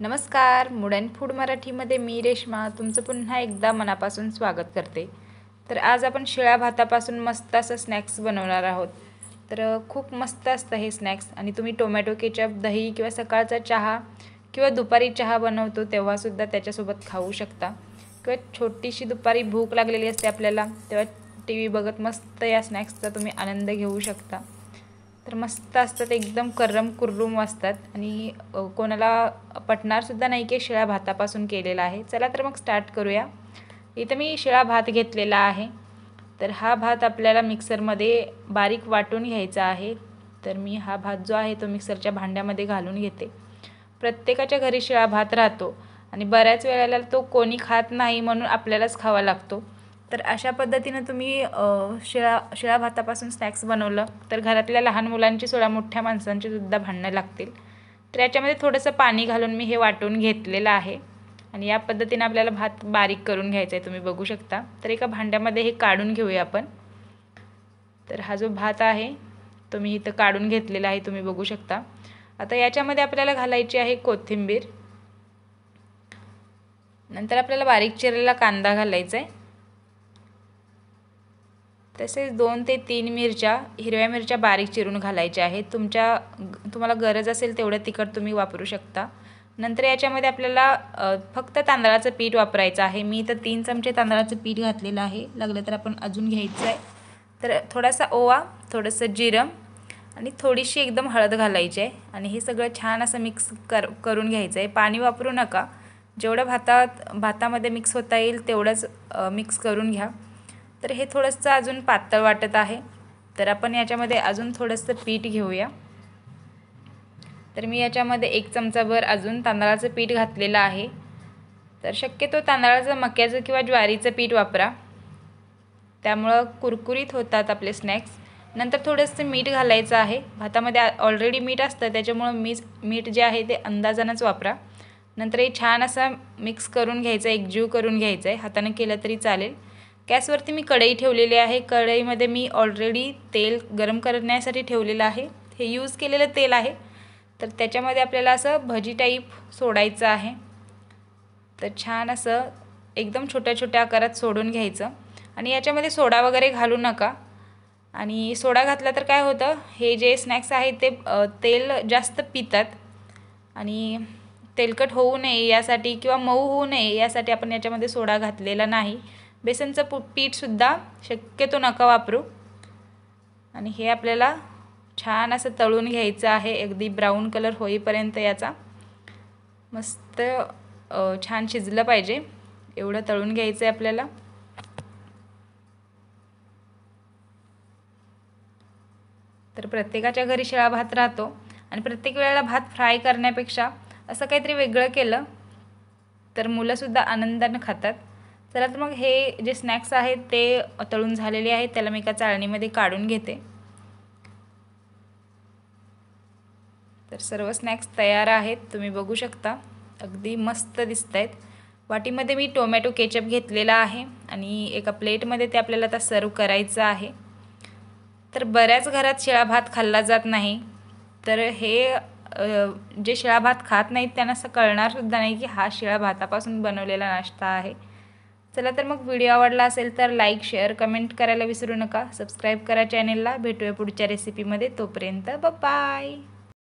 नमस्कार mood and food मराठीमध्ये मी रेश्मा तुमचं पुन्हा एकदा मनापासून स्वागत करते तर आज आपण शिळ्या भातापासून मस्त असं स्नॅक्स बनवणार आहोत तर खूप मस्त असतं हे स्नॅक्स आणि तुम्ही टोमॅटो केचप दही किंवा सकाळचा चहा किंवा दुपारी चहा बनवतो तेव्हासुद्धा त्याच्यासोबत खाऊ शकता किंवा छोटीशी दुपारी भूक लागलेली असते आपल्याला तेव्हा टी व्ही बघत मस्त या स्नॅक्सचा तुम्ही आनंद घेऊ शकता तर मस्त असतात एकदम कर्रम कुर्रुम असतात आणि कोणाला पटणारसुद्धा नाही की शिळा भातापासून केलेला आहे चला तर मग स्टार्ट करूया इथं मी शिळा भात घेतलेला आहे तर हा भात आपल्याला मिक्सरमध्ये बारीक वाटून घ्यायचा आहे तर मी हा भात जो आहे तो मिक्सरच्या भांड्यामध्ये घालून घेते प्रत्येकाच्या घरी शिळा भात राहतो आणि बऱ्याच वेळेला तो कोणी खात नाही म्हणून आपल्यालाच खावा लागतो तर अशा पद्धतीनं तुम्ही शिळा शिळा भातापासून स्नॅक्स बनवलं तर घरातल्या लहान मुलांची सोळा मोठ्या माणसांची सुद्धा भांडणं लागतील तर याच्यामध्ये थोडंसं पाणी घालून मी हे वाटून घेतलेलं आहे आणि या पद्धतीनं आपल्याला भात बारीक करून घ्यायचा आहे तुम्ही बघू शकता तर एका भांड्यामध्ये हे काढून घेऊया आपण तर हा जो भात आहे तो मी इथं काढून घेतलेला आहे तुम्ही बघू शकता आता याच्यामध्ये आपल्याला घालायची आहे कोथिंबीर नंतर आपल्याला बारीक चिरलेला कांदा घालायचा आहे तसेच दोन ते तीन मिरच्या हिरव्या मिरच्या बारीक चिरून घालायच्या आहेत तुमच्या तुम्हाला गरज असेल तेवढं तिखट तुम्ही वापरू शकता नंतर याच्यामध्ये आपल्याला फक्त तांदळाचं पीठ वापरायचं आहे मी इथं तीन चमचे तांदळाचं पीठ घातलेलं आहे लागलं तर आपण अजून घ्यायचं आहे तर थोडासा ओवा थोडंसं जिरम आणि थोडीशी एकदम हळद घालायची आहे आणि हे सगळं छान असं मिक्स कर करून घ्यायचं आहे पाणी वापरू नका जेवढं भातात भातामध्ये मिक्स होता येईल तेवढंच मिक्स करून घ्या तर हे थोडंसं अजून पातळ वाटत आहे तर आपण याच्यामध्ये अजून थोडंसं पीठ घेऊया तर मी याच्यामध्ये एक चमचाभर अजून तांदळाचं पीठ घातलेलं आहे तर शक्यतो तांदळाचं मक्याचं किंवा ज्वारीचं पीठ वापरा त्यामुळं कुरकुरीत होतात आपले स्नॅक्स नंतर थोडंसं मीठ घालायचं आहे भातामध्ये ऑलरेडी मीठ असतं त्याच्यामुळं मीच मीठ जे आहे ते अंदाजानंच वापरा नंतर हे छान असं मिक्स करून घ्यायचं एकजीव करून घ्यायचं आहे हाताने केलं तरी चालेल गॅसवरती मी कढई ठेवलेली आहे कढईमध्ये मी ऑलरेडी तेल गरम करण्यासाठी ठेवलेलं आहे हे यूज केलेलं तेल आहे तर त्याच्यामध्ये आपल्याला असं भजी टाईप सोडायचं आहे तर छान असं एकदम छोट्या छोट्या आकारात सोडून घ्यायचं आणि याच्यामध्ये सोडा वगैरे घालू नका आणि सोडा घातला तर काय होतं हे जे स्नॅक्स आहे ते तेल जास्त पितात आणि तेलकट होऊ नये यासाठी किंवा मऊ होऊ नये यासाठी आपण याच्यामध्ये सोडा घातलेला नाही बेसनचं पू पीठसुद्धा शक्यतो नका वापरू आणि हे आपल्याला छान असं तळून घ्यायचं आहे अगदी ब्राऊन कलर होईपर्यंत याचा मस्त छान शिजलं पाहिजे एवढं तळून घ्यायचं आहे आपल्याला तर प्रत्येकाच्या घरी शिळा भात राहतो आणि प्रत्येक वेळेला भात फ्राय करण्यापेक्षा असं काहीतरी वेगळं केलं तर मुलंसुद्धा आनंदानं खातात चला तर मग हे जे स्नॅक्स आहेत ते तळून झालेले आहेत त्याला मी एका चाळणीमध्ये काढून घेते तर सर्व स्नॅक्स तयार आहेत तुम्ही बघू शकता अगदी मस्त दिसत आहेत वाटीमध्ये मी टोमॅटो केचप घेतलेला आहे आणि एका प्लेटमध्ये ते आपल्याला आता सर्व करायचं आहे तर बऱ्याच घरात शिळा भात खाल्ला जात नाही तर हे जे शिळा भात खात नाहीत त्यांना असं कळणारसुद्धा नाही की हा शिळा भातापासून बनवलेला नाश्ता आहे चला तर मग व्हिडिओ आवडला असेल तर लाईक शेअर कमेंट करायला विसरू नका सबस्क्राईब करा चॅनेलला भेटूया पुढच्या रेसिपीमध्ये तोपर्यंत बाय